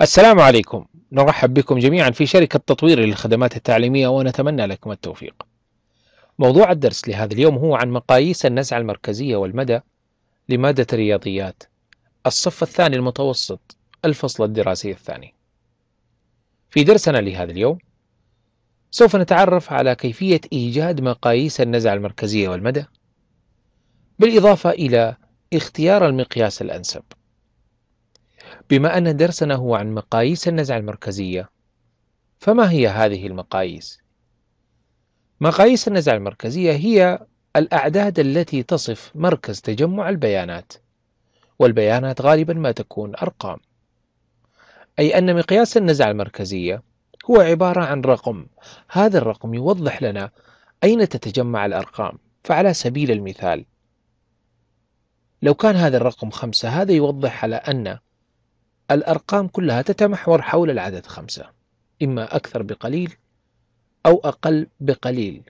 السلام عليكم نرحب بكم جميعا في شركة تطوير للخدمات التعليمية ونتمنى لكم التوفيق موضوع الدرس لهذا اليوم هو عن مقاييس النزعة المركزية والمدى لمادة الرياضيات الصف الثاني المتوسط الفصل الدراسي الثاني في درسنا لهذا اليوم سوف نتعرف على كيفية إيجاد مقاييس النزعة المركزية والمدى بالإضافة إلى اختيار المقياس الأنسب بما أن درسنا هو عن مقاييس النزعة المركزية فما هي هذه المقاييس؟ مقاييس النزعة المركزية هي الأعداد التي تصف مركز تجمع البيانات والبيانات غالبا ما تكون أرقام أي أن مقياس النزعة المركزية هو عبارة عن رقم هذا الرقم يوضح لنا أين تتجمع الأرقام فعلى سبيل المثال لو كان هذا الرقم خمسة هذا يوضح على أن الأرقام كلها تتمحور حول العدد خمسة إما أكثر بقليل أو أقل بقليل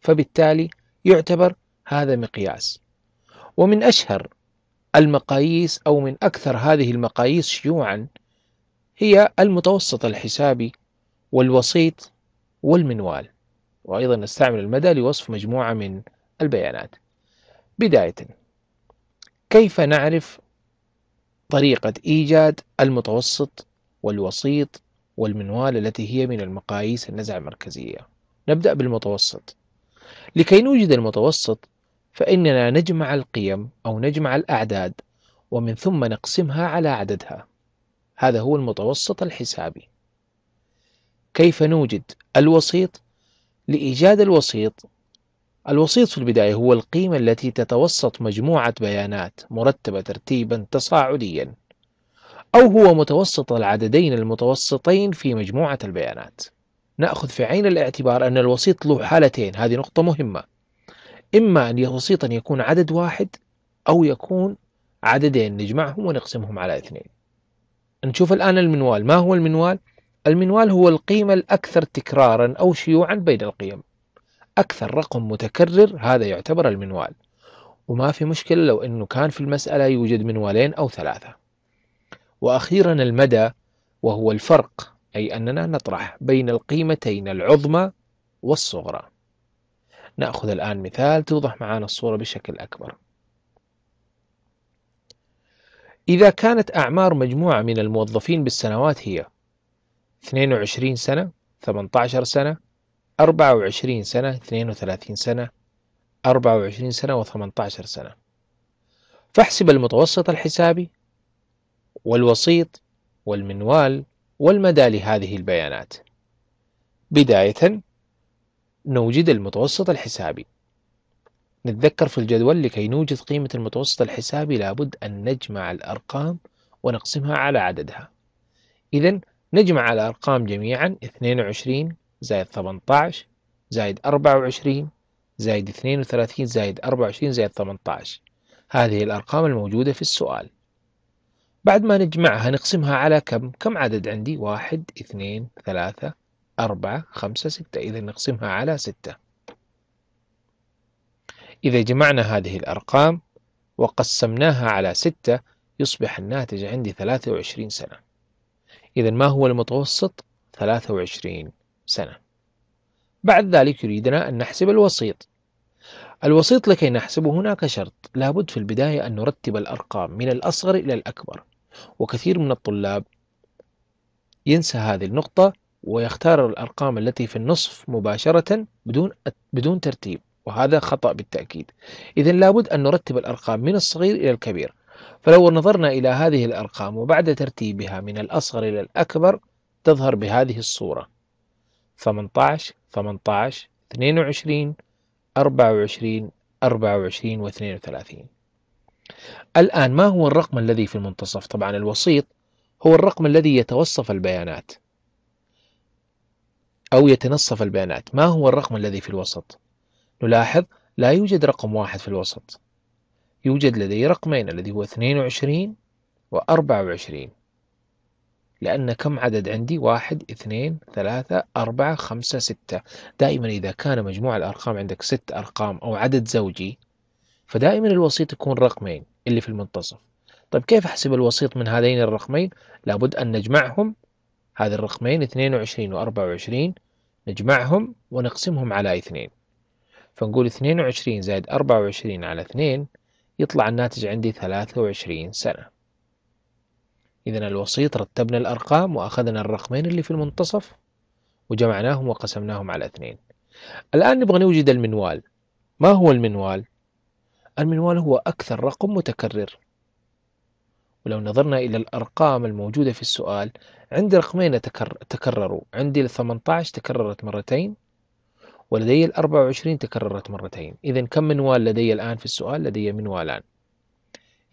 فبالتالي يعتبر هذا مقياس ومن أشهر المقاييس أو من أكثر هذه المقاييس شيوعا هي المتوسط الحسابي والوسيط والمنوال وأيضا نستعمل المدى لوصف مجموعة من البيانات بداية كيف نعرف طريقة إيجاد المتوسط والوسيط والمنوال التي هي من المقاييس النزعة المركزية نبدأ بالمتوسط لكي نوجد المتوسط فإننا نجمع القيم أو نجمع الأعداد ومن ثم نقسمها على عددها هذا هو المتوسط الحسابي كيف نوجد الوسيط لإيجاد الوسيط الوسيط في البداية هو القيمة التي تتوسط مجموعة بيانات مرتبة ترتيبا تصاعديا أو هو متوسط العددين المتوسطين في مجموعة البيانات نأخذ في عين الاعتبار أن الوسيط له حالتين هذه نقطة مهمة إما أن وسيطا يكون عدد واحد أو يكون عددين نجمعهم ونقسمهم على اثنين نشوف الآن المنوال ما هو المنوال؟ المنوال هو القيمة الأكثر تكرارا أو شيوعا بين القيم أكثر رقم متكرر هذا يعتبر المنوال وما في مشكلة لو أنه كان في المسألة يوجد منوالين أو ثلاثة وأخيرا المدى وهو الفرق أي أننا نطرح بين القيمتين العظمى والصغرى نأخذ الآن مثال توضح معنا الصورة بشكل أكبر إذا كانت أعمار مجموعة من الموظفين بالسنوات هي 22 سنة 18 سنة أربعة وعشرين سنة اثنين وثلاثين سنة أربعة وعشرين سنة و 18 سنة فاحسب المتوسط الحسابي والوسيط والمنوال والمدى لهذه البيانات بداية نوجد المتوسط الحسابي نتذكر في الجدول لكي نوجد قيمة المتوسط الحسابي لابد أن نجمع الأرقام ونقسمها على عددها إذا نجمع الأرقام جميعا 22 زائد 18 زائد 24 زائد 32 زائد 24 زائد 18 هذه الأرقام الموجودة في السؤال بعد ما نجمعها نقسمها على كم؟ كم عدد عندي؟ 1 2 3 4 5 6 إذا نقسمها على 6 إذا جمعنا هذه الأرقام وقسمناها على 6 يصبح الناتج عندي 23 سنة إذا ما هو المتوسط؟ 23 سنة بعد ذلك يريدنا أن نحسب الوسيط الوسيط لكي نحسبه هناك شرط لابد في البداية أن نرتب الأرقام من الأصغر إلى الأكبر وكثير من الطلاب ينسى هذه النقطة ويختار الأرقام التي في النصف مباشرة بدون بدون ترتيب وهذا خطأ بالتأكيد إذا لابد أن نرتب الأرقام من الصغير إلى الكبير فلو نظرنا إلى هذه الأرقام وبعد ترتيبها من الأصغر إلى الأكبر تظهر بهذه الصورة 18 18 22 24 24 و 32 الآن ما هو الرقم الذي في المنتصف؟ طبعا الوسيط هو الرقم الذي يتوصف البيانات أو يتنصف البيانات ما هو الرقم الذي في الوسط؟ نلاحظ لا يوجد رقم واحد في الوسط يوجد لدي رقمين الذي هو 22 و 24 لأن كم عدد عندي واحد اثنين ثلاثة أربعة خمسة ستة دائما إذا كان مجموع الأرقام عندك ست أرقام أو عدد زوجي فدائما الوسيط يكون رقمين اللي في المنتصف طيب كيف أحسب الوسيط من هذين الرقمين لابد أن نجمعهم هذا الرقمين 22 و 24 نجمعهم ونقسمهم على اثنين فنقول 22 زائد 24 على 2 يطلع الناتج عندي 23 سنة إذا الوسيط رتبنا الأرقام وأخذنا الرقمين اللي في المنتصف وجمعناهم وقسمناهم على اثنين الآن نبغى نوجد المنوال ما هو المنوال؟ المنوال هو أكثر رقم متكرر ولو نظرنا إلى الأرقام الموجودة في السؤال عندي رقمين تكرروا عندي ال 18 تكررت مرتين ولدي ال 24 تكررت مرتين إذا كم منوال لدي الآن في السؤال؟ لدي منوالان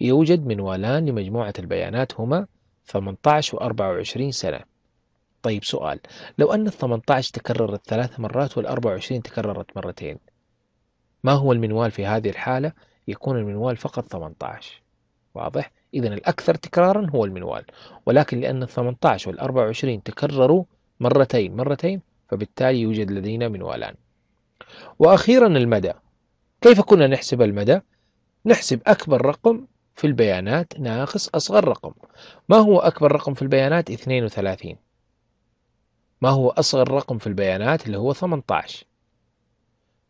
يوجد منوالان لمجموعة البيانات هما 18 و24 سنة طيب سؤال لو أن ال 18 تكررت ثلاث مرات وال 24 تكررت مرتين ما هو المنوال في هذه الحالة؟ يكون المنوال فقط 18 واضح؟ إذا الأكثر تكرارا هو المنوال ولكن لأن ال 18 وال 24 تكرروا مرتين مرتين فبالتالي يوجد لدينا منوالان وأخيرا المدى كيف كنا نحسب المدى؟ نحسب أكبر رقم في البيانات ناقص أصغر رقم ما هو أكبر رقم في البيانات 32 ما هو أصغر رقم في البيانات اللي هو 18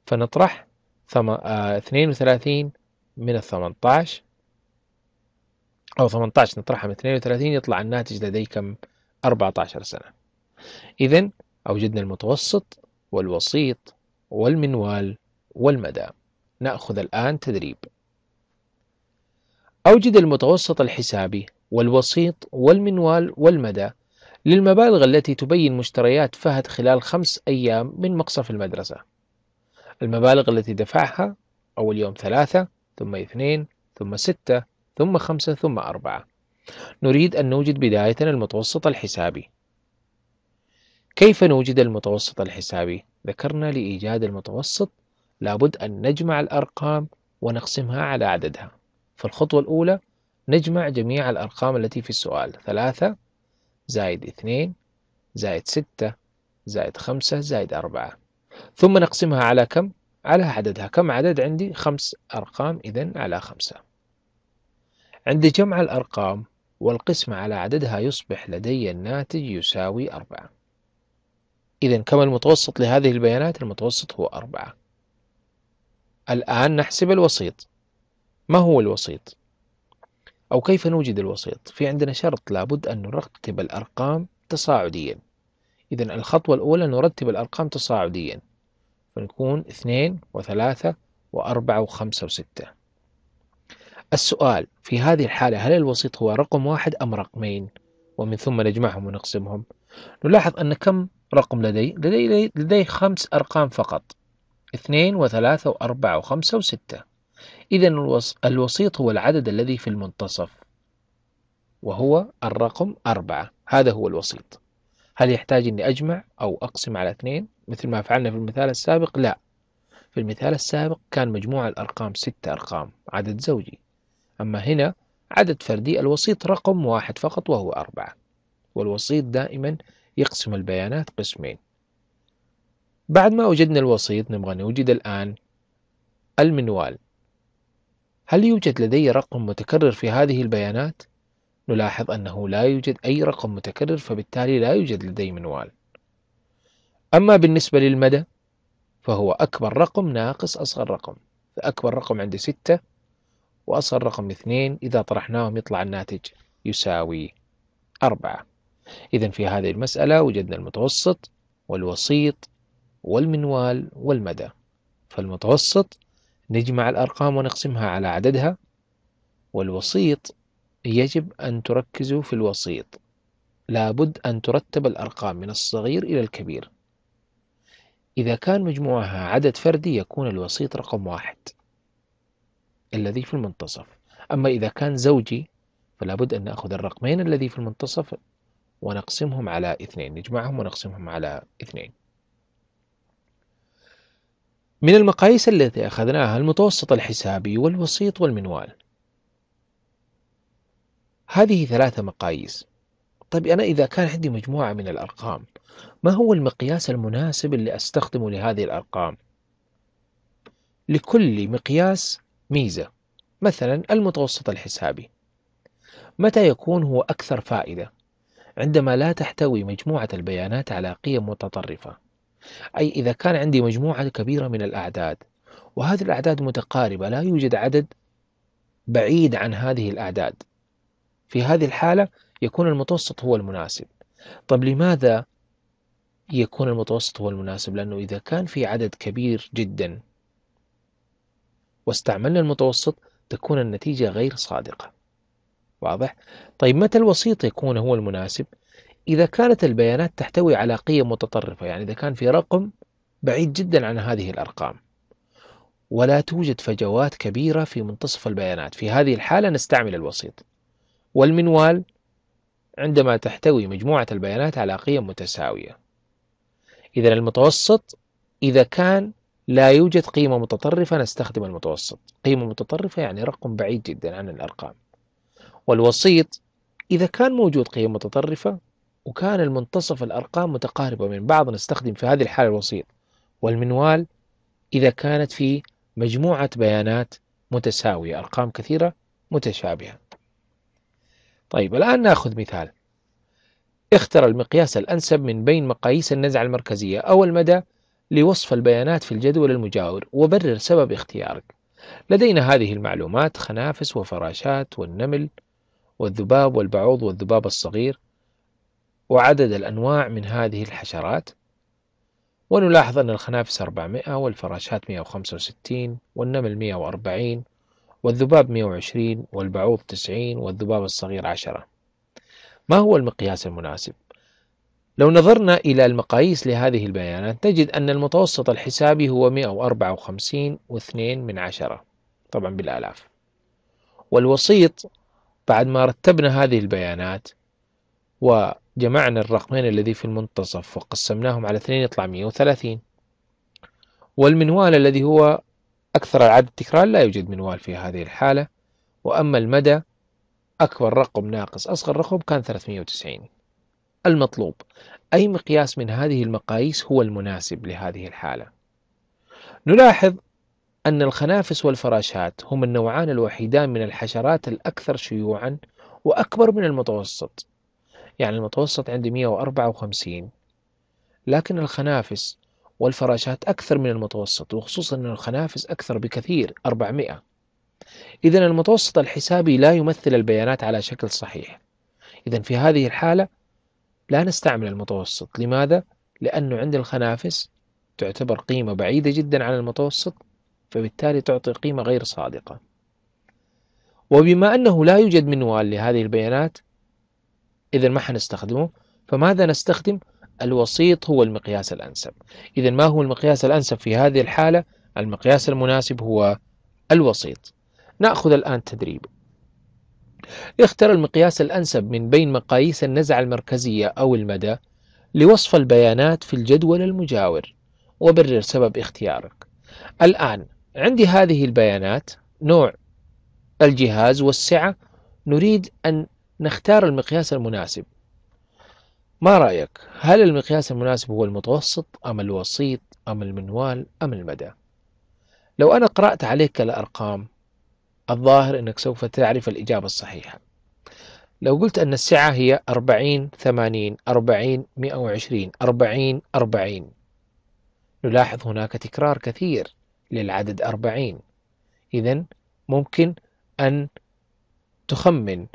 فنطرح 32 آه، من ال 18 أو 18 نطرحها من 32 يطلع الناتج لدي كم 14 سنة إذا أوجدنا المتوسط والوسيط والمنوال والمدى نأخذ الآن تدريب أوجد المتوسط الحسابي والوسيط والمنوال والمدى للمبالغ التي تبين مشتريات فهد خلال خمس أيام من مقصف المدرسة المبالغ التي دفعها أول يوم ثلاثة ثم اثنين ثم ستة ثم خمسة ثم أربعة نريد أن نوجد بداية المتوسط الحسابي كيف نوجد المتوسط الحسابي؟ ذكرنا لإيجاد المتوسط لابد أن نجمع الأرقام ونقسمها على عددها فالخطوة الأولى نجمع جميع الأرقام التي في السؤال ثلاثة زائد اثنين زائد ستة زائد خمسة زائد أربعة ثم نقسمها على كم؟ على عددها كم عدد عندي؟ خمس أرقام إذا على خمسة عند جمع الأرقام والقسمة على عددها يصبح لدي الناتج يساوي أربعة إذا كم المتوسط لهذه البيانات؟ المتوسط هو أربعة الآن نحسب الوسيط ما هو الوسيط؟ أو كيف نوجد الوسيط؟ في عندنا شرط لابد أن نرتب الأرقام تصاعديا إذا الخطوة الأولى نرتب الأرقام تصاعديا فنكون اثنين وثلاثة وأربعة وخمسة وستة السؤال في هذه الحالة هل الوسيط هو رقم واحد أم رقمين؟ ومن ثم نجمعهم ونقسمهم نلاحظ أن كم رقم لدي؟ لدي, لدي خمس أرقام فقط اثنين وثلاثة وأربعة وخمسة وستة إذا الوسيط هو العدد الذي في المنتصف وهو الرقم أربعة هذا هو الوسيط هل يحتاج أني أجمع أو أقسم على اثنين مثل ما فعلنا في المثال السابق لا في المثال السابق كان مجموع الأرقام ستة أرقام عدد زوجي أما هنا عدد فردي الوسيط رقم واحد فقط وهو أربعة والوسيط دائما يقسم البيانات قسمين بعد ما وجدنا الوسيط نبغى نوجد الآن المنوال هل يوجد لدي رقم متكرر في هذه البيانات؟ نلاحظ أنه لا يوجد أي رقم متكرر فبالتالي لا يوجد لدي منوال أما بالنسبة للمدى فهو أكبر رقم ناقص أصغر رقم فأكبر رقم عندي ستة وأصغر رقم اثنين إذا طرحناهم يطلع الناتج يساوي أربعة إذا في هذه المسألة وجدنا المتوسط والوسيط والمنوال والمدى فالمتوسط نجمع الأرقام ونقسمها على عددها والوسيط يجب أن تركزوا في الوسيط لابد أن ترتب الأرقام من الصغير إلى الكبير إذا كان مجموعها عدد فردي يكون الوسيط رقم واحد الذي في المنتصف أما إذا كان زوجي فلا بد أن نأخذ الرقمين الذي في المنتصف ونقسمهم على اثنين نجمعهم ونقسمهم على اثنين من المقاييس التي أخذناها المتوسط الحسابي والوسيط والمنوال هذه ثلاثة مقاييس طيب أنا إذا كان عندي مجموعة من الأرقام ما هو المقياس المناسب اللي أستخدمه لهذه الأرقام لكل مقياس ميزة مثلا المتوسط الحسابي متى يكون هو أكثر فائدة عندما لا تحتوي مجموعة البيانات على قيم متطرفة أي إذا كان عندي مجموعة كبيرة من الأعداد وهذه الأعداد متقاربة لا يوجد عدد بعيد عن هذه الأعداد في هذه الحالة يكون المتوسط هو المناسب طب لماذا يكون المتوسط هو المناسب لأنه إذا كان في عدد كبير جدا واستعملنا المتوسط تكون النتيجة غير صادقة واضح؟ طيب متى الوسيط يكون هو المناسب؟ إذا كانت البيانات تحتوي على قيم متطرفة يعني إذا كان في رقم بعيد جدا عن هذه الأرقام ولا توجد فجوات كبيرة في منتصف البيانات في هذه الحالة نستعمل الوسيط والمنوال عندما تحتوي مجموعة البيانات على قيم متساوية إذا المتوسط إذا كان لا يوجد قيمة متطرفة نستخدم المتوسط قيمة متطرفة يعني رقم بعيد جدا عن الأرقام والوسيط إذا كان موجود قيم متطرفة وكان المنتصف الأرقام متقاربة من بعض نستخدم في هذه الحالة الوسيط والمنوال إذا كانت في مجموعة بيانات متساوية أرقام كثيرة متشابهة طيب الآن نأخذ مثال اختر المقياس الأنسب من بين مقاييس النزعة المركزية أو المدى لوصف البيانات في الجدول المجاور وبرر سبب اختيارك لدينا هذه المعلومات خنافس وفراشات والنمل والذباب والبعوض والذباب الصغير وعدد الأنواع من هذه الحشرات ونلاحظ أن الخنافس 400 والفراشات 165 والنمل 140 والذباب 120 والبعوض 90 والذباب الصغير 10 ما هو المقياس المناسب؟ لو نظرنا إلى المقاييس لهذه البيانات نجد أن المتوسط الحسابي هو 154 من عشرة طبعا بالآلاف والوسيط بعد ما رتبنا هذه البيانات و جمعنا الرقمين الذي في المنتصف وقسمناهم على 2 يطلع 130 والمنوال الذي هو أكثر العدد تكرار لا يوجد منوال في هذه الحالة وأما المدى أكبر رقم ناقص أصغر رقم كان 390 المطلوب أي مقياس من هذه المقاييس هو المناسب لهذه الحالة نلاحظ أن الخنافس والفراشات هما النوعان الوحيدان من الحشرات الأكثر شيوعا وأكبر من المتوسط يعني المتوسط عندي 154 لكن الخنافس والفراشات أكثر من المتوسط وخصوصا أن الخنافس أكثر بكثير 400 إذا المتوسط الحسابي لا يمثل البيانات على شكل صحيح إذا في هذه الحالة لا نستعمل المتوسط لماذا؟ لأنه عند الخنافس تعتبر قيمة بعيدة جدا عن المتوسط فبالتالي تعطي قيمة غير صادقة وبما أنه لا يوجد منوال لهذه البيانات إذا ما حنستخدمه فماذا نستخدم؟ الوسيط هو المقياس الأنسب إذا ما هو المقياس الأنسب في هذه الحالة؟ المقياس المناسب هو الوسيط نأخذ الآن تدريب اختر المقياس الأنسب من بين مقاييس النزعة المركزية أو المدى لوصف البيانات في الجدول المجاور وبرر سبب اختيارك الآن عندي هذه البيانات نوع الجهاز والسعة نريد أن نختار المقياس المناسب ما رأيك هل المقياس المناسب هو المتوسط أم الوسيط أم المنوال أم المدى لو أنا قرأت عليك الأرقام الظاهر أنك سوف تعرف الإجابة الصحيحة لو قلت أن السعة هي 40 80 40 120 40 40 نلاحظ هناك تكرار كثير للعدد 40 إذا ممكن أن تخمن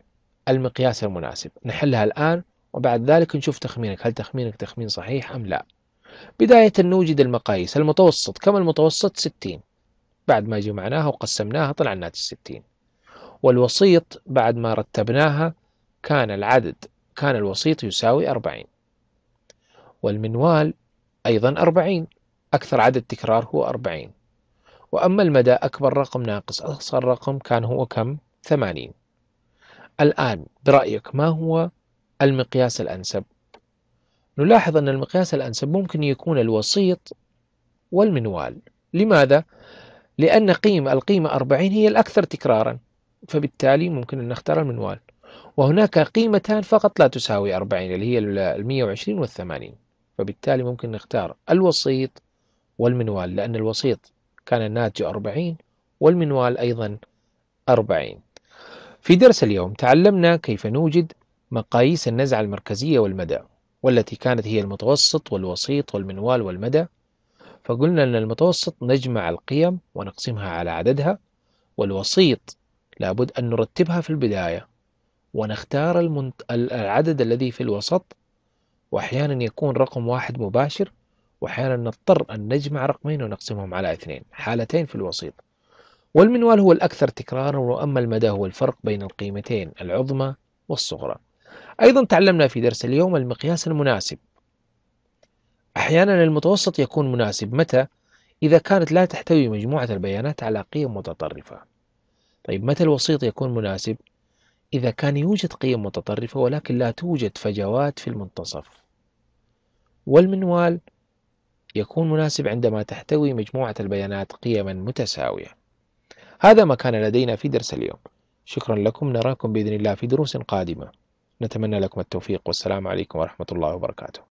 المقياس المناسب نحلها الآن وبعد ذلك نشوف تخمينك هل تخمينك تخمين صحيح أم لا بداية نوجد المقاييس المتوسط كم المتوسط 60 بعد ما جمعناها وقسمناها طلع الناتج 60 والوسيط بعد ما رتبناها كان العدد كان الوسيط يساوي 40 والمنوال أيضا 40 أكثر عدد تكرار هو 40 وأما المدى أكبر رقم ناقص أصغر رقم كان هو كم 80 الآن برأيك ما هو المقياس الأنسب؟ نلاحظ أن المقياس الأنسب ممكن يكون الوسيط والمنوال لماذا؟ لأن قيمة القيمة 40 هي الأكثر تكرارا فبالتالي ممكن أن نختار المنوال وهناك قيمتان فقط لا تساوي 40 اللي هي ال 120 وال 80 فبالتالي ممكن نختار الوسيط والمنوال لأن الوسيط كان الناتج 40 والمنوال أيضا 40 في درس اليوم تعلمنا كيف نوجد مقاييس النزعة المركزية والمدى والتي كانت هي المتوسط والوسيط والمنوال والمدى فقلنا أن المتوسط نجمع القيم ونقسمها على عددها والوسيط لابد أن نرتبها في البداية ونختار المنت... العدد الذي في الوسط وأحيانا يكون رقم واحد مباشر وأحيانا نضطر أن نجمع رقمين ونقسمهم على اثنين حالتين في الوسيط والمنوال هو الأكثر تكرارا وأما المدى هو الفرق بين القيمتين العظمى والصغرى أيضا تعلمنا في درس اليوم المقياس المناسب أحيانا المتوسط يكون مناسب متى؟ إذا كانت لا تحتوي مجموعة البيانات على قيم متطرفة طيب متى الوسيط يكون مناسب؟ إذا كان يوجد قيم متطرفة ولكن لا توجد فجوات في المنتصف والمنوال يكون مناسب عندما تحتوي مجموعة البيانات قيما متساوية هذا ما كان لدينا في درس اليوم شكرا لكم نراكم بإذن الله في دروس قادمة نتمنى لكم التوفيق والسلام عليكم ورحمة الله وبركاته